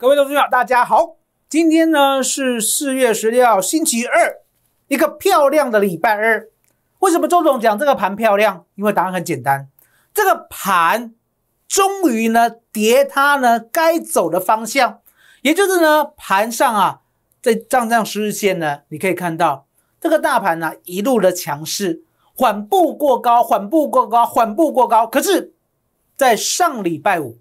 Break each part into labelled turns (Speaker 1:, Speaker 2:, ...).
Speaker 1: 各位投资者，大家好！今天呢是四月十六号，星期二，一个漂亮的礼拜二。为什么周总讲这个盘漂亮？因为答案很简单，这个盘终于呢跌它呢该走的方向，也就是呢盘上啊在站上十日线呢，你可以看到这个大盘呢一路的强势，缓步过高，缓步过高，缓步过高，可是，在上礼拜五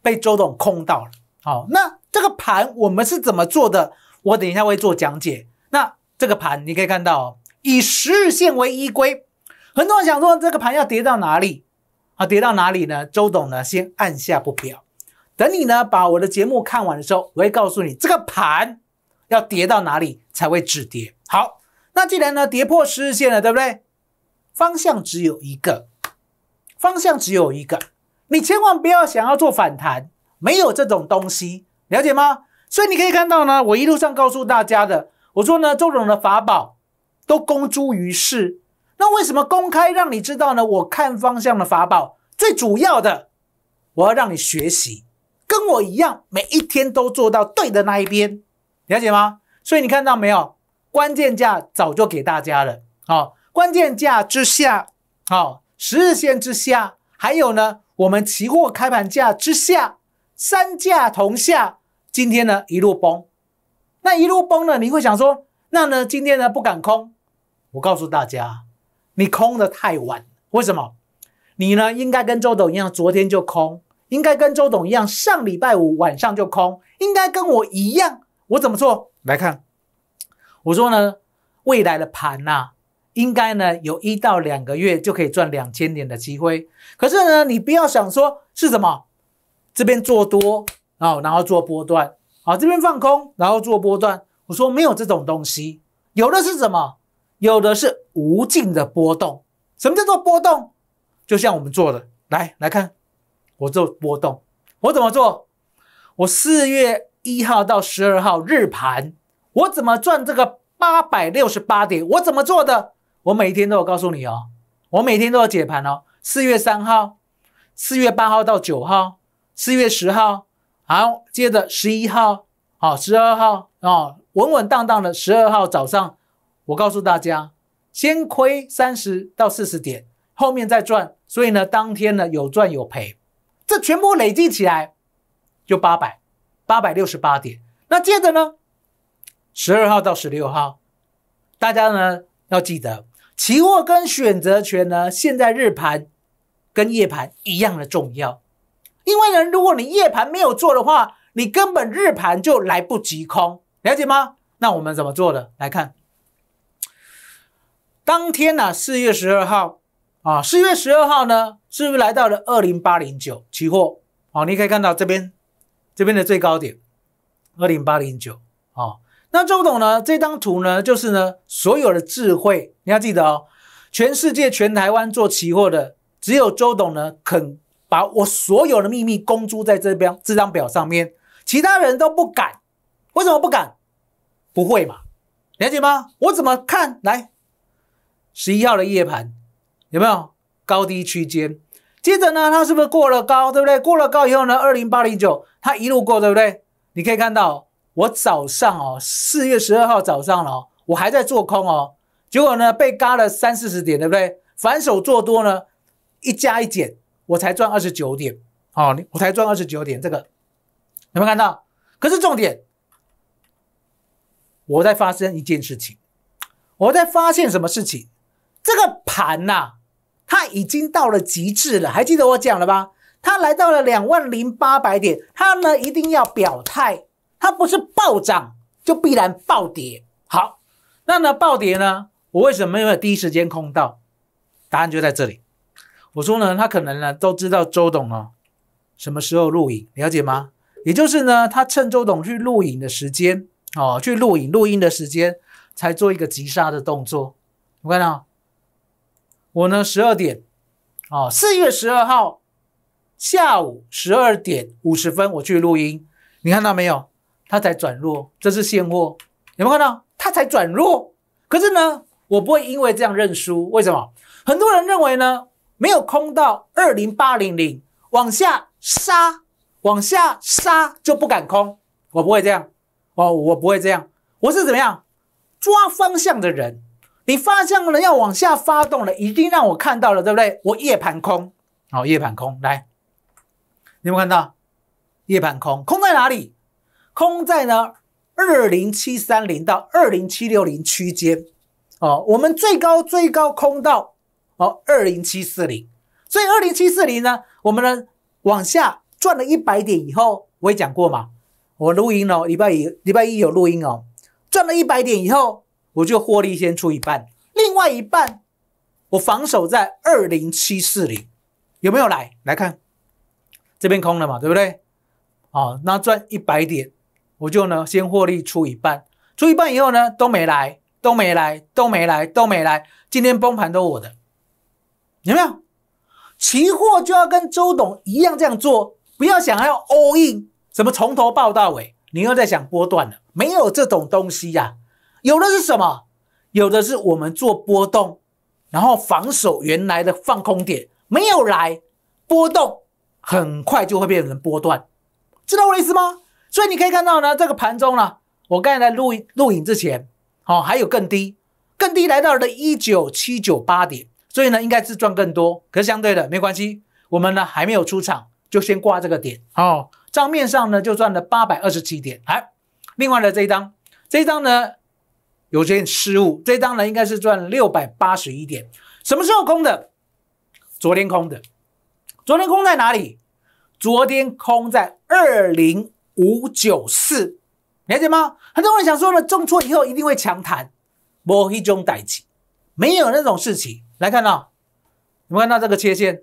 Speaker 1: 被周总空到了。好，那这个盘我们是怎么做的？我等一下会做讲解。那这个盘你可以看到，以十日线为依规，很多人想说这个盘要跌到哪里？啊，跌到哪里呢？周董呢先按下不表，等你呢把我的节目看完的时候，我会告诉你这个盘要跌到哪里才会止跌。好，那既然呢跌破十日线了，对不对？方向只有一个，方向只有一个，你千万不要想要做反弹。没有这种东西，了解吗？所以你可以看到呢，我一路上告诉大家的，我说呢，周总的法宝都公诸于世。那为什么公开让你知道呢？我看方向的法宝最主要的，我要让你学习，跟我一样，每一天都做到对的那一边，了解吗？所以你看到没有，关键价早就给大家了，好，关键价之下，好，十日线之下，还有呢，我们期货开盘价之下。三价同下，今天呢一路崩，那一路崩呢，你会想说，那呢今天呢不敢空，我告诉大家，你空的太晚，为什么？你呢应该跟周董一样，昨天就空，应该跟周董一样，上礼拜五晚上就空，应该跟我一样，我怎么做？来看，我说呢，未来的盘呐，应该呢有一到两个月就可以赚两千点的机会，可是呢，你不要想说是什么。这边做多，啊，然后做波段，啊，这边放空，然后做波段。我说没有这种东西，有的是什么？有的是无尽的波动。什么叫做波动？就像我们做的，来来看，我做波动，我怎么做？我四月一号到十二号日盘，我怎么赚这个八百六十八点？我怎么做的？我每天都有告诉你哦，我每天都要解盘哦。四月三号，四月八号到九号。四月十号，好，接着十一号，好，十二号，哦，稳稳当当的十二号早上，我告诉大家，先亏三十到四十点，后面再赚，所以呢，当天呢有赚有赔，这全部累计起来就八百，八百六十八点。那接着呢，十二号到十六号，大家呢要记得，期货跟选择权呢，现在日盘跟夜盘一样的重要。因为呢，如果你夜盘没有做的话，你根本日盘就来不及空，了解吗？那我们怎么做的？来看，当天呢，四月十二号啊，四月十二号呢，是不是来到了二零八零九期货？哦，你可以看到这边，这边的最高点二零八零九啊。那周董呢，这张图呢，就是呢，所有的智慧你要记得哦，全世界全台湾做期货的，只有周董呢肯。把我所有的秘密公诸在这边这张表上面，其他人都不敢。为什么不敢？不会嘛？了解吗？我怎么看来？十一号的夜盘有没有高低区间？接着呢，它是不是过了高？对不对？过了高以后呢，二零八零九它一路过，对不对？你可以看到，我早上哦，四月十二号早上哦，我还在做空哦，结果呢被嘎了三四十点，对不对？反手做多呢，一加一减。我才赚二十九点，哦，我才赚二十九点，这个有没有看到？可是重点，我在发生一件事情，我在发现什么事情？这个盘呐，它已经到了极致了。还记得我讲了吧？它来到了两万零八百点，它呢一定要表态，它不是暴涨就必然暴跌。好，那呢暴跌呢？我为什么没有第一时间空到？答案就在这里。我说呢，他可能呢都知道周董哦，什么时候录影，了解吗？也就是呢，他趁周董去录影的时间哦，去录影，录音的时间才做一个急刹的动作。我看到，我呢十二点哦，四月十二号下午十二点五十分我去录音，你看到没有？他才转弱，这是现货，有没有看到？他才转弱，可是呢，我不会因为这样认输，为什么？很多人认为呢？没有空到二零八零零，往下杀，往下杀就不敢空，我不会这样，哦，我不会这样，我是怎么样抓方向的人？你方向呢要往下发动了，一定让我看到了，对不对？我夜盘空，好，夜盘空来，有没有看到夜盘空？空在哪里？空在呢二零七三零到二零七六零区间，哦，我们最高最高空到。哦，二零七四零，所以二零七四零呢，我们呢往下赚了一百点以后，我也讲过嘛，我录音哦，礼拜一礼拜一有录音哦，赚了一百点以后，我就获利先出一半，另外一半我防守在二零七四零，有没有来？来看这边空了嘛，对不对？哦，那赚一百点，我就呢先获利出一半，出一半以后呢都没来，都没来，都没来，都没来，今天崩盘都我的。有没有期货就要跟周董一样这样做？不要想要 all in，什么从头报到尾？你又在想波段了？没有这种东西呀，有的是什么？有的是我们做波动，然后防守原来的放空点没有来，波动很快就会变成波段，知道我意思吗？所以你可以看到呢，这个盘中呢，我刚才在录录影之前，哦，还有更低，更低来到了一九七九八点。所以呢，应该是赚更多，可是相对的没关系。我们呢还没有出场，就先挂这个点哦。账面上呢就赚了八百二十七点。哎，另外的这一张，这一张呢有些失误。这一张呢应该是赚六百八十一点。什么时候空的？昨天空的。昨天空在哪里？昨天空在二零五九四，了解吗？很多人想说呢，重挫以后一定会强弹，摩一中带起，没有那种事情。来看到，有没有看到这个切线？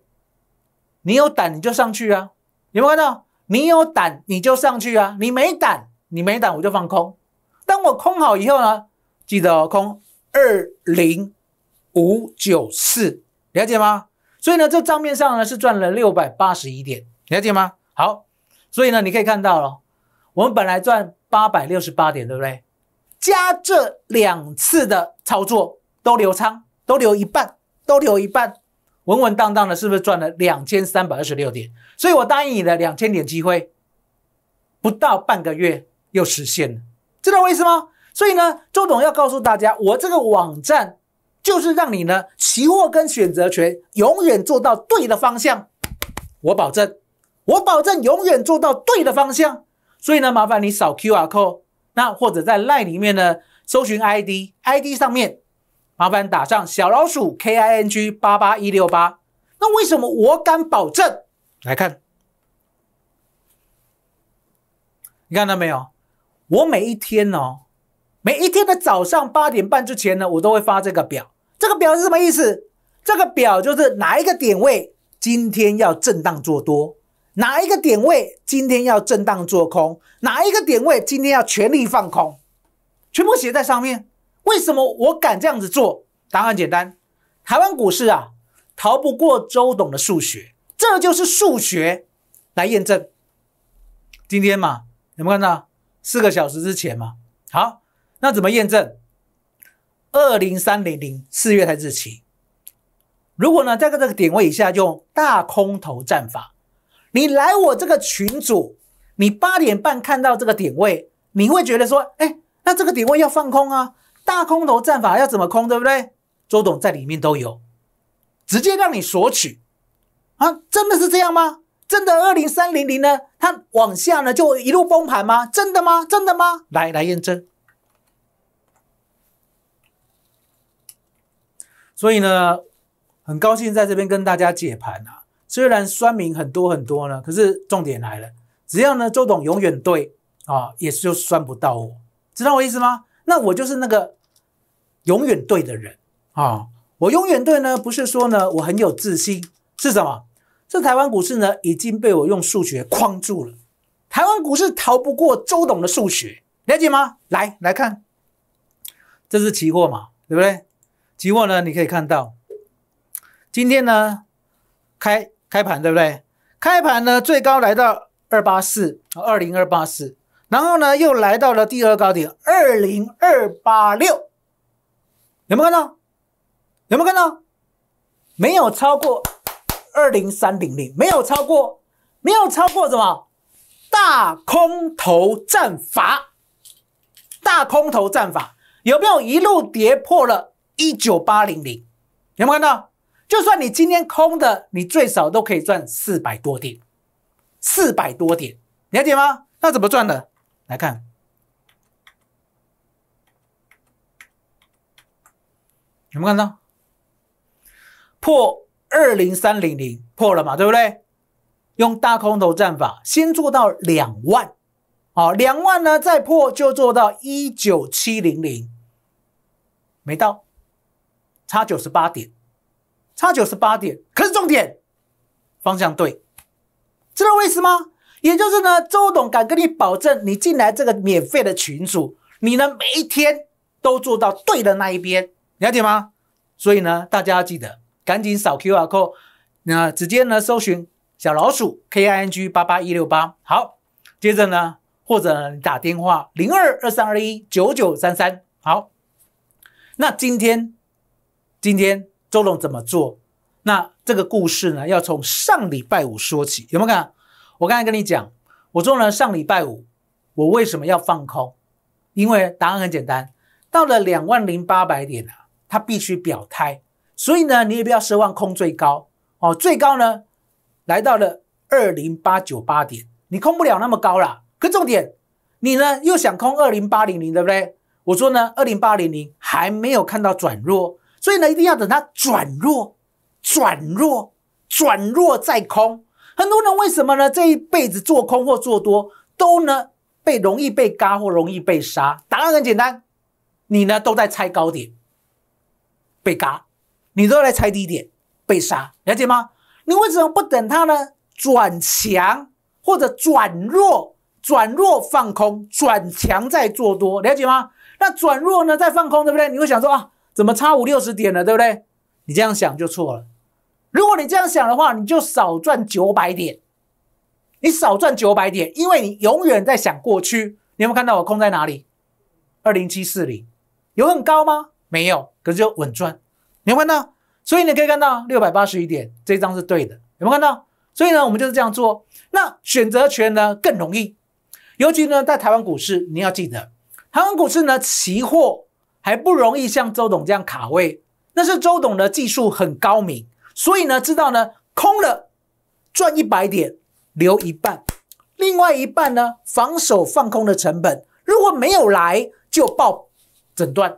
Speaker 1: 你有胆你就上去啊！有没有看到？你有胆你就上去啊！你没胆，你没胆我就放空。当我空好以后呢，记得哦，空二零五九四，了解吗？所以呢，这账面上呢是赚了六百八十一点，了解吗？好，所以呢你可以看到了，我们本来赚八百六十八点，对不对？加这两次的操作都留仓，都留一半。都留一半，稳稳当当的，是不是赚了两千三百二十六点？所以我答应你的两千点机会，不到半个月又实现了，知道我意思吗？所以呢，周董要告诉大家，我这个网站就是让你呢，期货跟选择权永远做到对的方向，我保证，我保证永远做到对的方向。所以呢，麻烦你扫 Q R code，那或者在 line 里面呢，搜寻 I D，I D 上面。麻烦打上小老鼠 KING 八八一六八。那为什么我敢保证？来看，你看到没有？我每一天哦，每一天的早上八点半之前呢，我都会发这个表。这个表是什么意思？这个表就是哪一个点位今天要震荡做多，哪一个点位今天要震荡做空，哪一个点位今天要全力放空，全部写在上面。为什么我敢这样子做？答案简单，台湾股市啊，逃不过周董的数学，这就是数学来验证。今天嘛，有没有看到四个小时之前嘛？好，那怎么验证？二零三零零四月才日期，如果呢在这个点位以下用大空头战法，你来我这个群组，你八点半看到这个点位，你会觉得说，哎，那这个点位要放空啊。大空头战法要怎么空，对不对？周董在里面都有，直接让你索取啊！真的是这样吗？真的二零三零零呢？它往下呢就一路崩盘吗？真的吗？真的吗？来来验证。所以呢，很高兴在这边跟大家解盘啊。虽然酸民很多很多呢，可是重点来了，只要呢周董永远对啊，也就酸不到我，知道我意思吗？那我就是那个。永远对的人啊！我永远对呢，不是说呢我很有自信，是什么？这台湾股市呢已经被我用数学框住了。台湾股市逃不过周董的数学，了解吗？来来看，这是期货嘛，对不对？期货呢，你可以看到，今天呢开开盘对不对？开盘呢最高来到二八四，二零二八四，然后呢又来到了第二高点二零二八六。有没有看到？有没有看到？没有超过二零三零零，没有超过，没有超过什么？大空头战法，大空头战法有没有一路跌破了一九八零零？有没有看到？就算你今天空的，你最少都可以赚四百多点，四百多点，了解吗？那怎么赚的？来看。没有看到破二零三零零破了嘛？对不对？用大空头战法，先做到两万，好两万呢再破就做到一九七零零，没到，差九十八点，差九十八点，可是重点方向对，知道我意思吗？也就是呢，周董敢跟你保证，你进来这个免费的群组，你呢每一天都做到对的那一边。了解吗？所以呢，大家要记得赶紧扫 Q R code，那直接呢搜寻小老鼠 K I N G 八八一六八。好，接着呢，或者打电话零二二三二一九九三三。好，那今天今天周龙怎么做？那这个故事呢，要从上礼拜五说起。有没有看？我刚才跟你讲，我说呢，上礼拜五我为什么要放空？因为答案很简单，到了两万零八百点了。它必须表态，所以呢，你也不要奢望空最高哦。最高呢，来到了二零八九八点，你空不了那么高了。可重点，你呢又想空二零八零零，对不对？我说呢，二零八零零还没有看到转弱，所以呢，一定要等它转弱、转弱、转弱再空。很多人为什么呢？这一辈子做空或做多，都呢被容易被嘎或容易被杀。答案很简单，你呢都在猜高点。被嘎，你都要来踩低点，被杀，了解吗？你为什么不等它呢？转强或者转弱，转弱放空，转强再做多，了解吗？那转弱呢？再放空，对不对？你会想说啊，怎么差五六十点了，对不对？你这样想就错了。如果你这样想的话，你就少赚九百点，你少赚九百点，因为你永远在想过去。你有没有看到我空在哪里？二零七四零有很高吗？没有，可是就稳赚，有没有看到？所以你可以看到六百八十一点这一张是对的，有没有看到？所以呢，我们就是这样做。那选择权呢更容易，尤其呢在台湾股市，你要记得台湾股市呢期货还不容易像周董这样卡位，那是周董的技术很高明，所以呢知道呢空了赚一百点留一半，另外一半呢防守放空的成本，如果没有来就报诊断。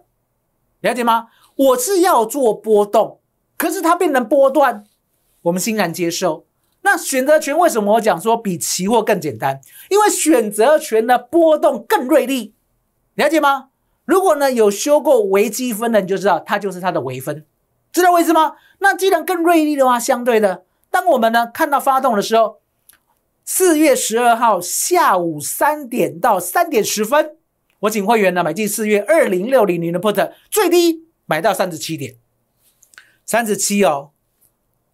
Speaker 1: 了解吗？我是要做波动，可是它变成波段，我们欣然接受。那选择权为什么我讲说比期货更简单？因为选择权的波动更锐利，了解吗？如果呢有修过微积分的，你就知道它就是它的微分，知道我意思吗？那既然更锐利的话，相对的，当我们呢看到发动的时候，四月十二号下午三点到三点十分。我请会员呢买进四月二零六零零的 put，最低买到三十七点，三十七哦。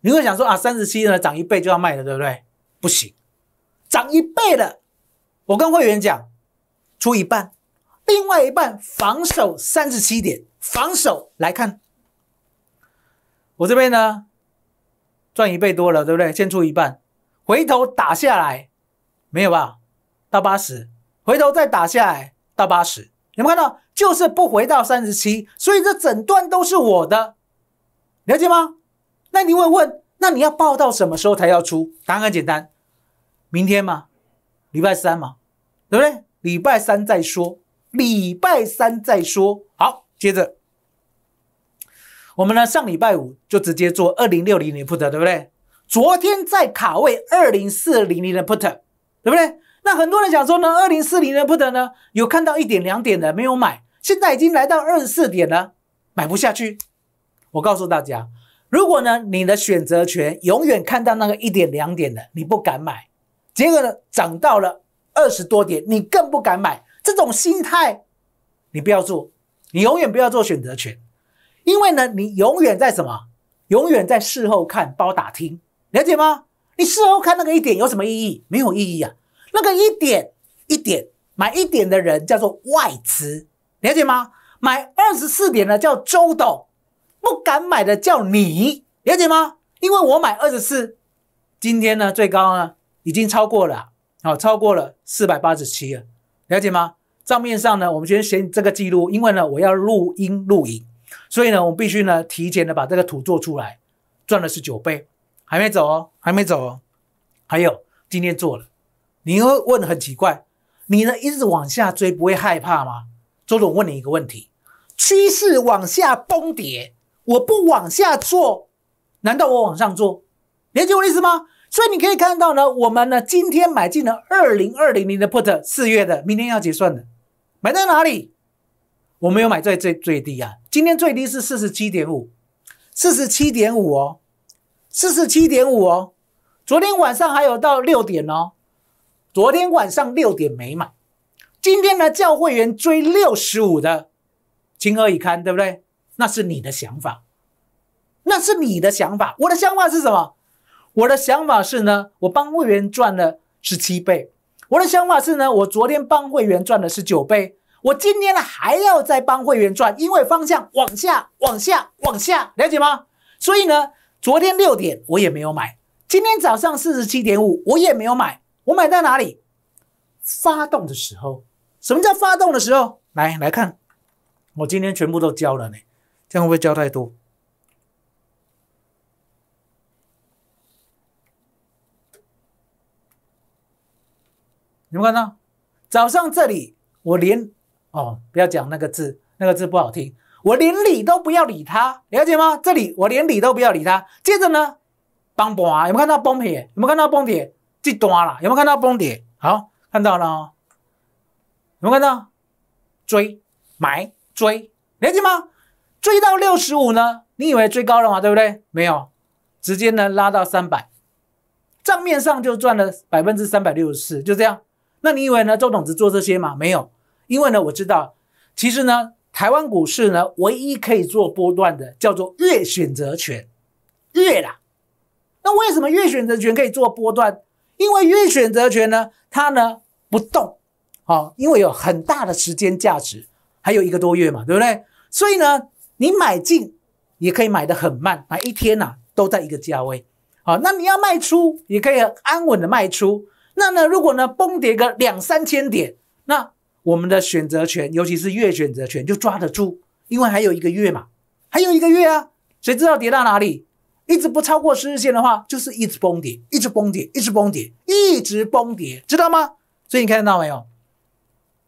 Speaker 1: 你会想说啊，三十七呢涨一倍就要卖了，对不对？不行，涨一倍了，我跟会员讲，出一半，另外一半防守三十七点，防守来看，我这边呢赚一倍多了，对不对？先出一半，回头打下来没有吧？到八十，回头再打下来。到八十，有没有看到？就是不回到三十七，所以这整段都是我的，了解吗？那你问问，那你要报到什么时候才要出？答案很简单，明天嘛，礼拜三嘛，对不对？礼拜三再说，礼拜三再说。好，接着我们呢，上礼拜五就直接做二零六零零 put，对不对？昨天在卡位二零四零零的 put，对不对？那很多人想说呢，二零四零的不得呢，有看到一点两点的没有买，现在已经来到二十四点了，买不下去。我告诉大家，如果呢你的选择权永远看到那个一点两点的，你不敢买，结果呢涨到了二十多点，你更不敢买。这种心态你不要做，你永远不要做选择权，因为呢你永远在什么？永远在事后看、包打听，了解吗？你事后看那个一点有什么意义？没有意义啊。那个一点一点买一点的人叫做外资，了解吗？买二十四点的叫周董，不敢买的叫你，了解吗？因为我买二十四，今天呢最高呢已经超过了，好，超过了四百八十七了，了解吗？账面上呢，我们先写这个记录，因为呢我要录音录影，所以呢我们必须呢提前的把这个图做出来，赚的是九倍，还没走哦，还没走哦，还有今天做了。你会问很奇怪，你呢一直往下追不会害怕吗？周总问你一个问题：趋势往下崩跌，我不往下做，难道我往上做？理解我意思吗？所以你可以看到呢，我们呢今天买进了二零二零年的 put 四月的，明天要结算的，买在哪里？我没有买在最最低啊，今天最低是四十七点五，四十七点五哦，四十七点五哦，昨天晚上还有到六点哦。昨天晚上六点没买，今天呢叫会员追六十五的，情何以堪，对不对？那是你的想法，那是你的想法。我的想法是什么？我的想法是呢，我帮会员赚了十七倍。我的想法是呢，我昨天帮会员赚的是九倍。我今天呢还要再帮会员赚，因为方向往下、往下、往下，了解吗？所以呢，昨天六点我也没有买，今天早上四十七点五我也没有买。我买在哪里？发动的时候，什么叫发动的时候？来，来看，我今天全部都教了呢，这样会不会教太多？你们看到早上这里，我连哦，不要讲那个字，那个字不好听，我连理都不要理他，了解吗？这里我连理都不要理他。接着呢，崩盘，有没有看到崩铁？有没有看到崩铁？这段了，有没有看到崩跌？好，看到了，有没有看到追买追？理解吗？追到六十五呢？你以为追高了嘛？对不对？没有，直接呢拉到三百，账面上就赚了百分之三百六十四，就这样。那你以为呢？周董只做这些吗？没有，因为呢，我知道，其实呢，台湾股市呢，唯一可以做波段的叫做月选择权，月啦。那为什么月选择权可以做波段？因为月选择权呢，它呢不动，好，因为有很大的时间价值，还有一个多月嘛，对不对？所以呢，你买进也可以买的很慢，啊，一天呐都在一个价位，好，那你要卖出也可以安稳的卖出。那呢，如果呢崩跌个两三千点，那我们的选择权，尤其是月选择权就抓得住，因为还有一个月嘛，还有一个月啊，谁知道跌到哪里？一直不超过十日线的话，就是一直崩跌，一直崩跌，一直崩跌，一直崩跌，知道吗？所以你看到没有？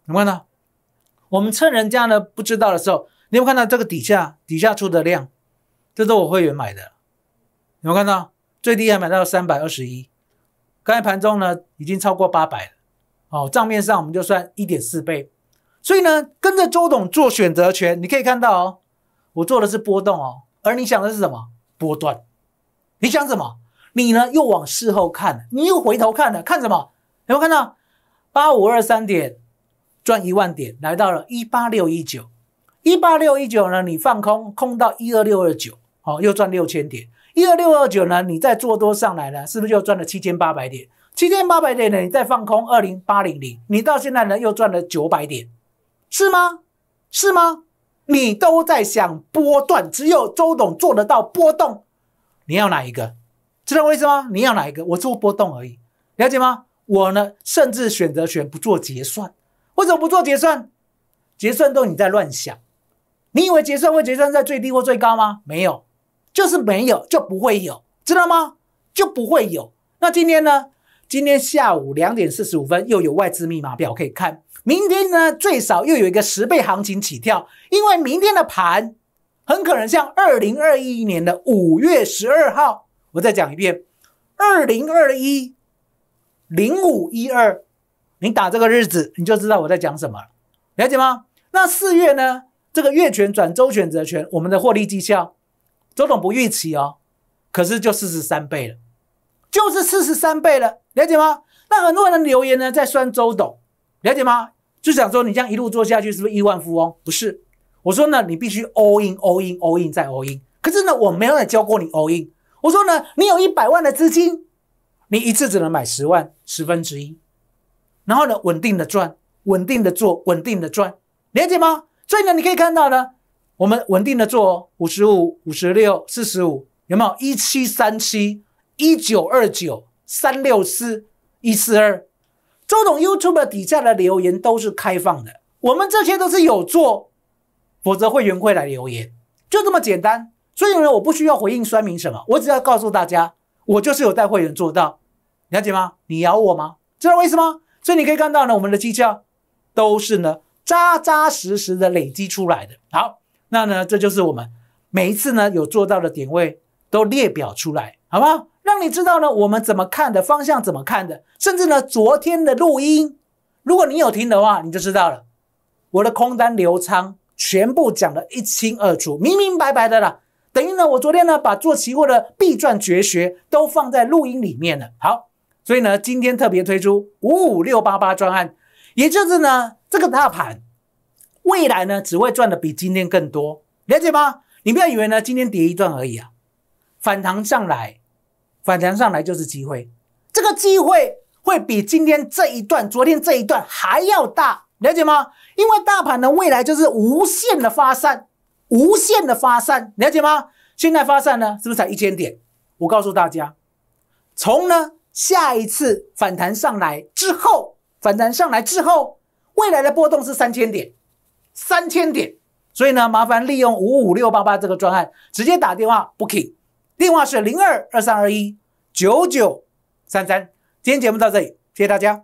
Speaker 1: 怎看到？我们趁人家呢不知道的时候，你有看到这个底下底下出的量？这是我会员买的，有没有看到？最低还买到三百二十一，刚才盘中呢已经超过八百了。哦，账面上我们就算一点四倍。所以呢，跟着周董做选择权，你可以看到哦，我做的是波动哦，而你想的是什么？波段。你想什么？你呢？又往事后看，你又回头看了，看什么？有没有看到？八五二三点赚一万点，来到了一八六一九，一八六一九呢？你放空空到一二六二九，好，又赚六千点。一二六二九呢？你再做多上来呢，是不是又赚了七千八百点？七千八百点呢？你再放空二零八零零，你到现在呢又赚了九百点，是吗？是吗？你都在想波段，只有周董做得到波动。你要哪一个？知道我意思吗？你要哪一个？我做波动而已，了解吗？我呢，甚至选择权不做结算。为什么不做结算？结算都你在乱想。你以为结算会结算在最低或最高吗？没有，就是没有，就不会有，知道吗？就不会有。那今天呢？今天下午两点四十五分又有外资密码表可以看。明天呢？最少又有一个十倍行情起跳，因为明天的盘。很可能像二零二一年的五月十二号，我再讲一遍，二零二一零五一二，你打这个日子，你就知道我在讲什么了，了解吗？那四月呢？这个月权转周选择权，我们的获利绩效，周董不预期哦，可是就四十三倍了，就是四十三倍了，了解吗？那很多人留言呢，在酸周董，了解吗？就想说你这样一路做下去，是不是亿万富翁？不是。我说呢，你必须 all in all in all in 再 all in。可是呢，我没有教过你 all in。我说呢，你有一百万的资金，你一次只能买十万，十分之一。然后呢，稳定的赚，稳定的做，稳定的赚，理解吗？所以呢，你可以看到呢，我们稳定的做五十五、五十六、四十五，有没有一七三七、一九二九、三六四一四二？周董 YouTube 底下的留言都是开放的，我们这些都是有做。否则会员会来留言，就这么简单。所以呢，我不需要回应说明什么，我只要告诉大家，我就是有带会员做到，了解吗？你咬我吗？知道为什么？所以你可以看到呢，我们的技巧都是呢扎扎实实的累积出来的。好，那呢这就是我们每一次呢有做到的点位都列表出来，好不好？让你知道呢我们怎么看的方向，怎么看的，甚至呢昨天的录音，如果你有听的话，你就知道了我的空单流仓。全部讲得一清二楚、明明白白的了，等于呢，我昨天呢把做期货的必赚绝学都放在录音里面了。好，所以呢，今天特别推出五五六八八专案，也就是呢，这个大盘未来呢只会赚的比今天更多，了解吗？你不要以为呢今天跌一段而已啊，反弹上来，反弹上来就是机会，这个机会会比今天这一段、昨天这一段还要大。了解吗？因为大盘的未来就是无限的发散，无限的发散，了解吗？现在发散呢，是不是才一千点？我告诉大家，从呢下一次反弹上来之后，反弹上来之后，未来的波动是三千点，三千点。所以呢，麻烦利用五五六八八这个专案，直接打电话 booking，电话是零二二三二一九九三三。今天节目到这里，谢谢大家。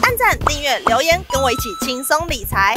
Speaker 1: 按赞、订阅、留言，跟我一起轻松理财。